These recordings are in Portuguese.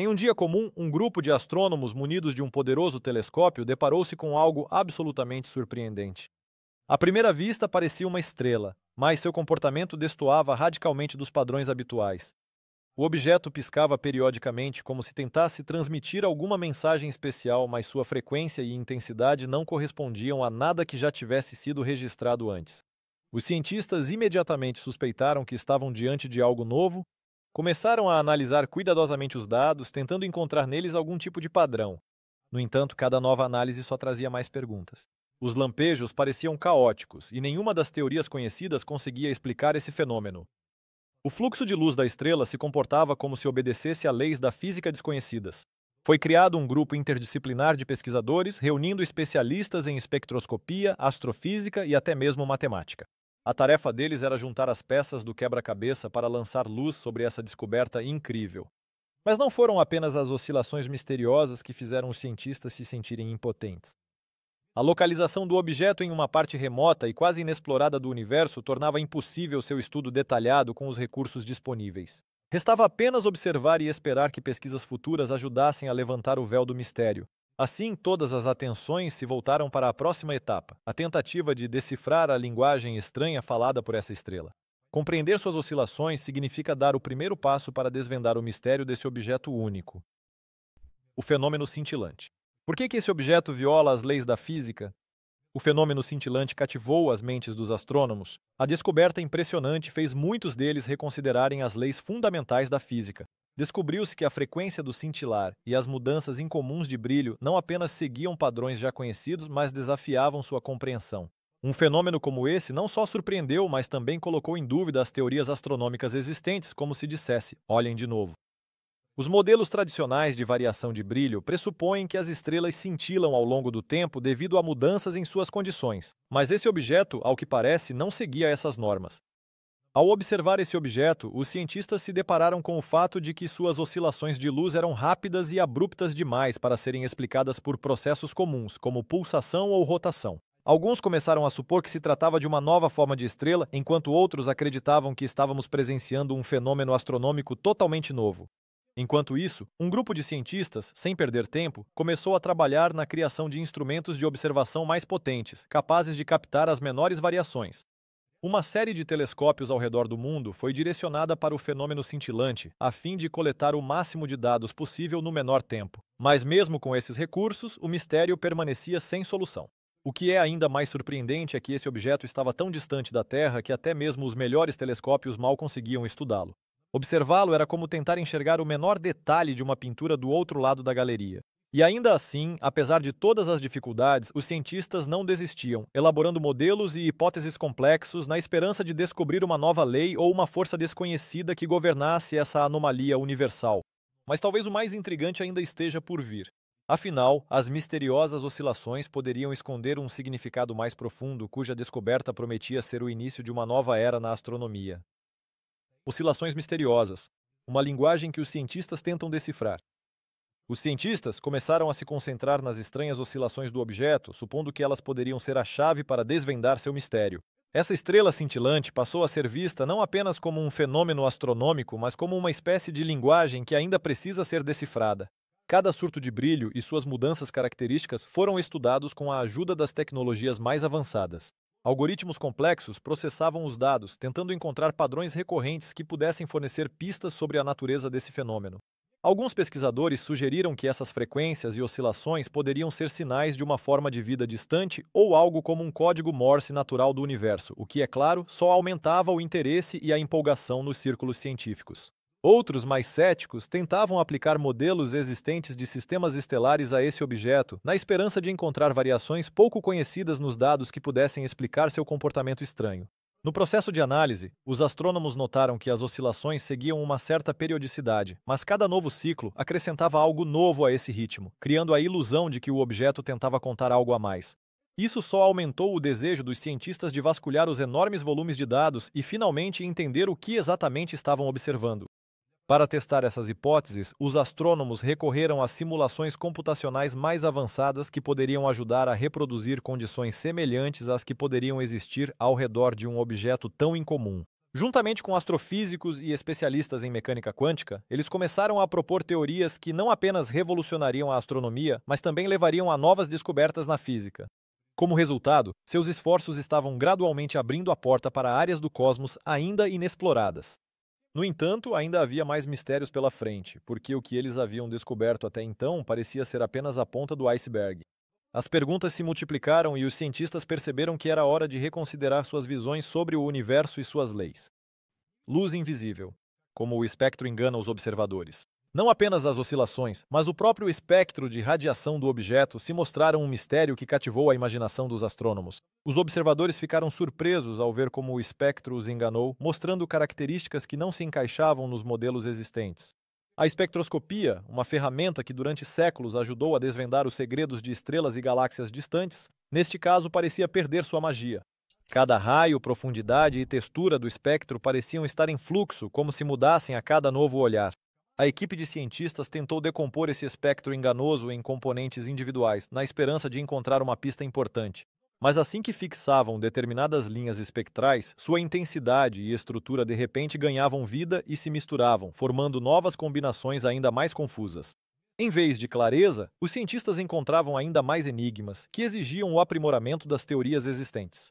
Em um dia comum, um grupo de astrônomos munidos de um poderoso telescópio deparou-se com algo absolutamente surpreendente. À primeira vista, parecia uma estrela, mas seu comportamento destoava radicalmente dos padrões habituais. O objeto piscava periodicamente, como se tentasse transmitir alguma mensagem especial, mas sua frequência e intensidade não correspondiam a nada que já tivesse sido registrado antes. Os cientistas imediatamente suspeitaram que estavam diante de algo novo Começaram a analisar cuidadosamente os dados, tentando encontrar neles algum tipo de padrão. No entanto, cada nova análise só trazia mais perguntas. Os lampejos pareciam caóticos e nenhuma das teorias conhecidas conseguia explicar esse fenômeno. O fluxo de luz da estrela se comportava como se obedecesse a leis da física desconhecidas. Foi criado um grupo interdisciplinar de pesquisadores reunindo especialistas em espectroscopia, astrofísica e até mesmo matemática. A tarefa deles era juntar as peças do quebra-cabeça para lançar luz sobre essa descoberta incrível. Mas não foram apenas as oscilações misteriosas que fizeram os cientistas se sentirem impotentes. A localização do objeto em uma parte remota e quase inexplorada do universo tornava impossível seu estudo detalhado com os recursos disponíveis. Restava apenas observar e esperar que pesquisas futuras ajudassem a levantar o véu do mistério. Assim, todas as atenções se voltaram para a próxima etapa, a tentativa de decifrar a linguagem estranha falada por essa estrela. Compreender suas oscilações significa dar o primeiro passo para desvendar o mistério desse objeto único, o fenômeno cintilante. Por que, que esse objeto viola as leis da física? O fenômeno cintilante cativou as mentes dos astrônomos. A descoberta impressionante fez muitos deles reconsiderarem as leis fundamentais da física, Descobriu-se que a frequência do cintilar e as mudanças incomuns de brilho não apenas seguiam padrões já conhecidos, mas desafiavam sua compreensão. Um fenômeno como esse não só surpreendeu, mas também colocou em dúvida as teorias astronômicas existentes, como se dissesse: olhem de novo. Os modelos tradicionais de variação de brilho pressupõem que as estrelas cintilam ao longo do tempo devido a mudanças em suas condições, mas esse objeto, ao que parece, não seguia essas normas. Ao observar esse objeto, os cientistas se depararam com o fato de que suas oscilações de luz eram rápidas e abruptas demais para serem explicadas por processos comuns, como pulsação ou rotação. Alguns começaram a supor que se tratava de uma nova forma de estrela, enquanto outros acreditavam que estávamos presenciando um fenômeno astronômico totalmente novo. Enquanto isso, um grupo de cientistas, sem perder tempo, começou a trabalhar na criação de instrumentos de observação mais potentes, capazes de captar as menores variações. Uma série de telescópios ao redor do mundo foi direcionada para o fenômeno cintilante, a fim de coletar o máximo de dados possível no menor tempo. Mas, mesmo com esses recursos, o mistério permanecia sem solução. O que é ainda mais surpreendente é que esse objeto estava tão distante da Terra que até mesmo os melhores telescópios mal conseguiam estudá-lo. Observá-lo era como tentar enxergar o menor detalhe de uma pintura do outro lado da galeria. E ainda assim, apesar de todas as dificuldades, os cientistas não desistiam, elaborando modelos e hipóteses complexos na esperança de descobrir uma nova lei ou uma força desconhecida que governasse essa anomalia universal. Mas talvez o mais intrigante ainda esteja por vir. Afinal, as misteriosas oscilações poderiam esconder um significado mais profundo, cuja descoberta prometia ser o início de uma nova era na astronomia. Oscilações misteriosas uma linguagem que os cientistas tentam decifrar. Os cientistas começaram a se concentrar nas estranhas oscilações do objeto, supondo que elas poderiam ser a chave para desvendar seu mistério. Essa estrela cintilante passou a ser vista não apenas como um fenômeno astronômico, mas como uma espécie de linguagem que ainda precisa ser decifrada. Cada surto de brilho e suas mudanças características foram estudados com a ajuda das tecnologias mais avançadas. Algoritmos complexos processavam os dados, tentando encontrar padrões recorrentes que pudessem fornecer pistas sobre a natureza desse fenômeno. Alguns pesquisadores sugeriram que essas frequências e oscilações poderiam ser sinais de uma forma de vida distante ou algo como um código Morse natural do universo, o que, é claro, só aumentava o interesse e a empolgação nos círculos científicos. Outros, mais céticos, tentavam aplicar modelos existentes de sistemas estelares a esse objeto, na esperança de encontrar variações pouco conhecidas nos dados que pudessem explicar seu comportamento estranho. No processo de análise, os astrônomos notaram que as oscilações seguiam uma certa periodicidade, mas cada novo ciclo acrescentava algo novo a esse ritmo, criando a ilusão de que o objeto tentava contar algo a mais. Isso só aumentou o desejo dos cientistas de vasculhar os enormes volumes de dados e finalmente entender o que exatamente estavam observando. Para testar essas hipóteses, os astrônomos recorreram a simulações computacionais mais avançadas que poderiam ajudar a reproduzir condições semelhantes às que poderiam existir ao redor de um objeto tão incomum. Juntamente com astrofísicos e especialistas em mecânica quântica, eles começaram a propor teorias que não apenas revolucionariam a astronomia, mas também levariam a novas descobertas na física. Como resultado, seus esforços estavam gradualmente abrindo a porta para áreas do cosmos ainda inexploradas. No entanto, ainda havia mais mistérios pela frente, porque o que eles haviam descoberto até então parecia ser apenas a ponta do iceberg. As perguntas se multiplicaram e os cientistas perceberam que era hora de reconsiderar suas visões sobre o universo e suas leis. Luz invisível como o espectro engana os observadores. Não apenas as oscilações, mas o próprio espectro de radiação do objeto se mostraram um mistério que cativou a imaginação dos astrônomos. Os observadores ficaram surpresos ao ver como o espectro os enganou, mostrando características que não se encaixavam nos modelos existentes. A espectroscopia, uma ferramenta que durante séculos ajudou a desvendar os segredos de estrelas e galáxias distantes, neste caso parecia perder sua magia. Cada raio, profundidade e textura do espectro pareciam estar em fluxo, como se mudassem a cada novo olhar. A equipe de cientistas tentou decompor esse espectro enganoso em componentes individuais, na esperança de encontrar uma pista importante. Mas assim que fixavam determinadas linhas espectrais, sua intensidade e estrutura de repente ganhavam vida e se misturavam, formando novas combinações ainda mais confusas. Em vez de clareza, os cientistas encontravam ainda mais enigmas, que exigiam o aprimoramento das teorias existentes.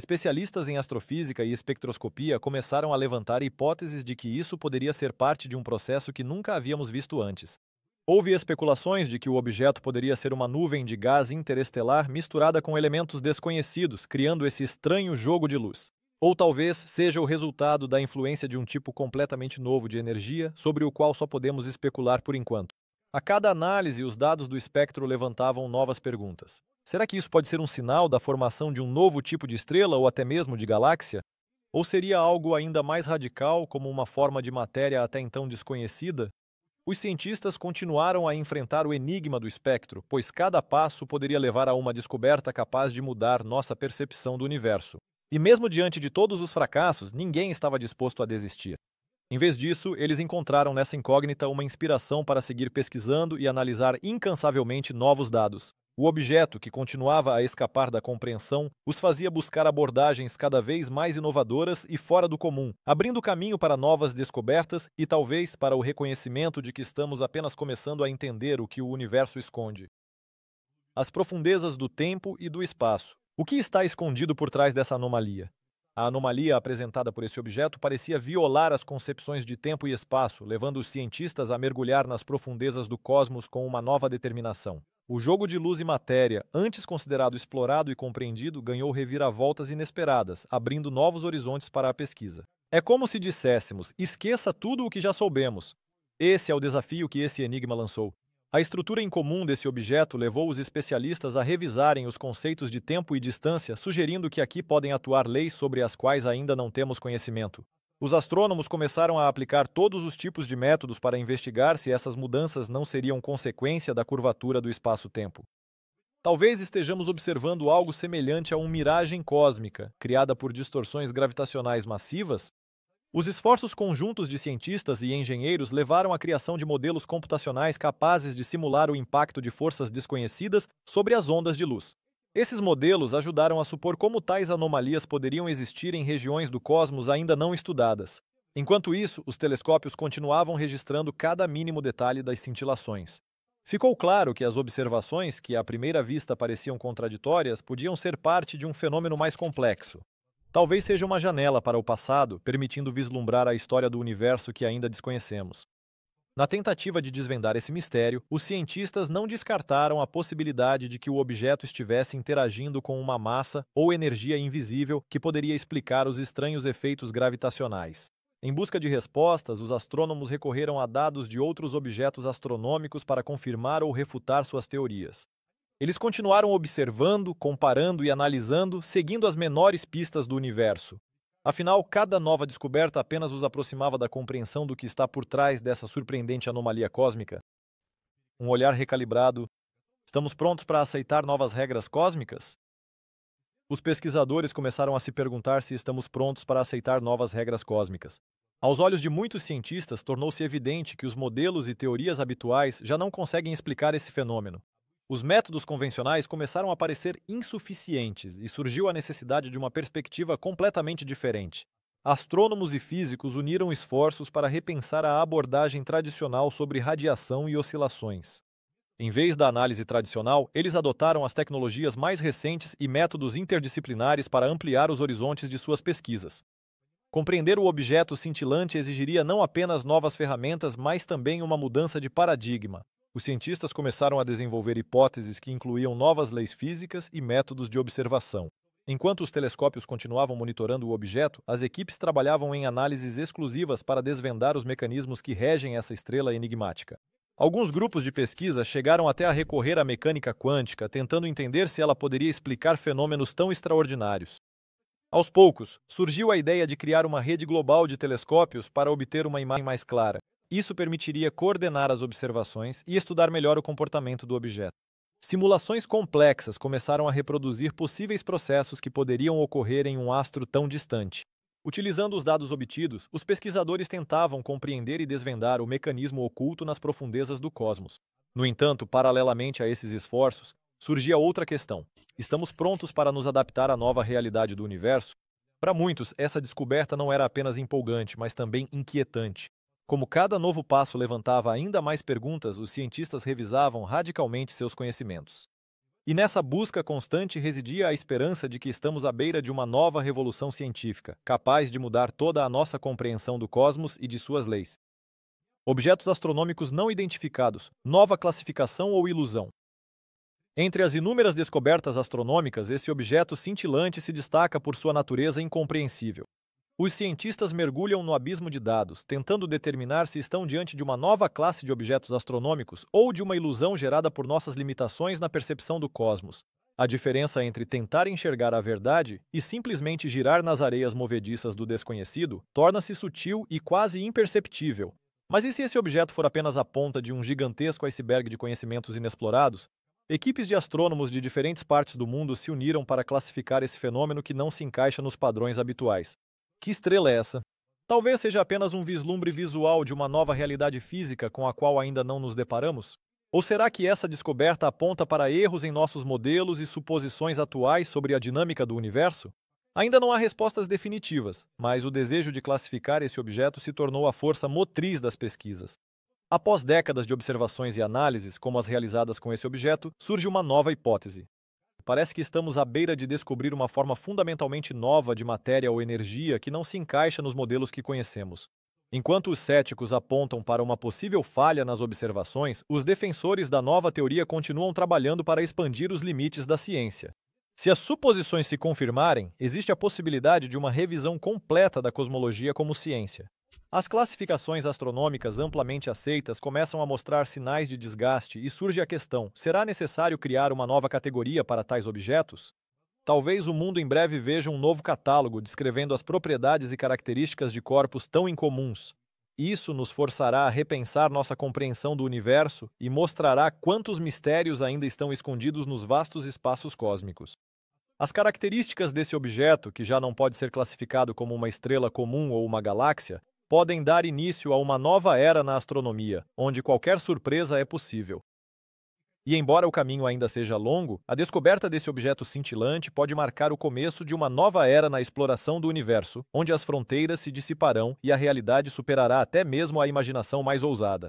Especialistas em astrofísica e espectroscopia começaram a levantar hipóteses de que isso poderia ser parte de um processo que nunca havíamos visto antes. Houve especulações de que o objeto poderia ser uma nuvem de gás interestelar misturada com elementos desconhecidos, criando esse estranho jogo de luz. Ou talvez seja o resultado da influência de um tipo completamente novo de energia, sobre o qual só podemos especular por enquanto. A cada análise, os dados do espectro levantavam novas perguntas. Será que isso pode ser um sinal da formação de um novo tipo de estrela ou até mesmo de galáxia? Ou seria algo ainda mais radical, como uma forma de matéria até então desconhecida? Os cientistas continuaram a enfrentar o enigma do espectro, pois cada passo poderia levar a uma descoberta capaz de mudar nossa percepção do universo. E mesmo diante de todos os fracassos, ninguém estava disposto a desistir. Em vez disso, eles encontraram nessa incógnita uma inspiração para seguir pesquisando e analisar incansavelmente novos dados. O objeto, que continuava a escapar da compreensão, os fazia buscar abordagens cada vez mais inovadoras e fora do comum, abrindo caminho para novas descobertas e talvez para o reconhecimento de que estamos apenas começando a entender o que o universo esconde. As profundezas do tempo e do espaço. O que está escondido por trás dessa anomalia? A anomalia apresentada por esse objeto parecia violar as concepções de tempo e espaço, levando os cientistas a mergulhar nas profundezas do cosmos com uma nova determinação. O jogo de luz e matéria, antes considerado explorado e compreendido, ganhou reviravoltas inesperadas, abrindo novos horizontes para a pesquisa. É como se disséssemos: esqueça tudo o que já soubemos. Esse é o desafio que esse enigma lançou. A estrutura incomum desse objeto levou os especialistas a revisarem os conceitos de tempo e distância, sugerindo que aqui podem atuar leis sobre as quais ainda não temos conhecimento. Os astrônomos começaram a aplicar todos os tipos de métodos para investigar se essas mudanças não seriam consequência da curvatura do espaço-tempo. Talvez estejamos observando algo semelhante a uma miragem cósmica, criada por distorções gravitacionais massivas? Os esforços conjuntos de cientistas e engenheiros levaram à criação de modelos computacionais capazes de simular o impacto de forças desconhecidas sobre as ondas de luz. Esses modelos ajudaram a supor como tais anomalias poderiam existir em regiões do cosmos ainda não estudadas. Enquanto isso, os telescópios continuavam registrando cada mínimo detalhe das cintilações. Ficou claro que as observações, que à primeira vista pareciam contraditórias, podiam ser parte de um fenômeno mais complexo. Talvez seja uma janela para o passado, permitindo vislumbrar a história do universo que ainda desconhecemos. Na tentativa de desvendar esse mistério, os cientistas não descartaram a possibilidade de que o objeto estivesse interagindo com uma massa ou energia invisível que poderia explicar os estranhos efeitos gravitacionais. Em busca de respostas, os astrônomos recorreram a dados de outros objetos astronômicos para confirmar ou refutar suas teorias. Eles continuaram observando, comparando e analisando, seguindo as menores pistas do universo. Afinal, cada nova descoberta apenas os aproximava da compreensão do que está por trás dessa surpreendente anomalia cósmica. Um olhar recalibrado. Estamos prontos para aceitar novas regras cósmicas? Os pesquisadores começaram a se perguntar se estamos prontos para aceitar novas regras cósmicas. Aos olhos de muitos cientistas, tornou-se evidente que os modelos e teorias habituais já não conseguem explicar esse fenômeno. Os métodos convencionais começaram a parecer insuficientes e surgiu a necessidade de uma perspectiva completamente diferente. Astrônomos e físicos uniram esforços para repensar a abordagem tradicional sobre radiação e oscilações. Em vez da análise tradicional, eles adotaram as tecnologias mais recentes e métodos interdisciplinares para ampliar os horizontes de suas pesquisas. Compreender o objeto cintilante exigiria não apenas novas ferramentas, mas também uma mudança de paradigma os cientistas começaram a desenvolver hipóteses que incluíam novas leis físicas e métodos de observação. Enquanto os telescópios continuavam monitorando o objeto, as equipes trabalhavam em análises exclusivas para desvendar os mecanismos que regem essa estrela enigmática. Alguns grupos de pesquisa chegaram até a recorrer à mecânica quântica, tentando entender se ela poderia explicar fenômenos tão extraordinários. Aos poucos, surgiu a ideia de criar uma rede global de telescópios para obter uma imagem mais clara. Isso permitiria coordenar as observações e estudar melhor o comportamento do objeto. Simulações complexas começaram a reproduzir possíveis processos que poderiam ocorrer em um astro tão distante. Utilizando os dados obtidos, os pesquisadores tentavam compreender e desvendar o mecanismo oculto nas profundezas do cosmos. No entanto, paralelamente a esses esforços, surgia outra questão: estamos prontos para nos adaptar à nova realidade do universo? Para muitos, essa descoberta não era apenas empolgante, mas também inquietante. Como cada novo passo levantava ainda mais perguntas, os cientistas revisavam radicalmente seus conhecimentos. E nessa busca constante residia a esperança de que estamos à beira de uma nova revolução científica, capaz de mudar toda a nossa compreensão do cosmos e de suas leis. Objetos astronômicos não identificados, nova classificação ou ilusão. Entre as inúmeras descobertas astronômicas, esse objeto cintilante se destaca por sua natureza incompreensível. Os cientistas mergulham no abismo de dados, tentando determinar se estão diante de uma nova classe de objetos astronômicos ou de uma ilusão gerada por nossas limitações na percepção do cosmos. A diferença entre tentar enxergar a verdade e simplesmente girar nas areias movediças do desconhecido torna-se sutil e quase imperceptível. Mas e se esse objeto for apenas a ponta de um gigantesco iceberg de conhecimentos inexplorados? Equipes de astrônomos de diferentes partes do mundo se uniram para classificar esse fenômeno que não se encaixa nos padrões habituais. Que estrela é essa? Talvez seja apenas um vislumbre visual de uma nova realidade física com a qual ainda não nos deparamos? Ou será que essa descoberta aponta para erros em nossos modelos e suposições atuais sobre a dinâmica do universo? Ainda não há respostas definitivas, mas o desejo de classificar esse objeto se tornou a força motriz das pesquisas. Após décadas de observações e análises, como as realizadas com esse objeto, surge uma nova hipótese, Parece que estamos à beira de descobrir uma forma fundamentalmente nova de matéria ou energia que não se encaixa nos modelos que conhecemos. Enquanto os céticos apontam para uma possível falha nas observações, os defensores da nova teoria continuam trabalhando para expandir os limites da ciência. Se as suposições se confirmarem, existe a possibilidade de uma revisão completa da cosmologia como ciência. As classificações astronômicas amplamente aceitas começam a mostrar sinais de desgaste e surge a questão: será necessário criar uma nova categoria para tais objetos? Talvez o mundo em breve veja um novo catálogo descrevendo as propriedades e características de corpos tão incomuns. Isso nos forçará a repensar nossa compreensão do universo e mostrará quantos mistérios ainda estão escondidos nos vastos espaços cósmicos. As características desse objeto, que já não pode ser classificado como uma estrela comum ou uma galáxia, podem dar início a uma nova era na astronomia, onde qualquer surpresa é possível. E embora o caminho ainda seja longo, a descoberta desse objeto cintilante pode marcar o começo de uma nova era na exploração do universo, onde as fronteiras se dissiparão e a realidade superará até mesmo a imaginação mais ousada.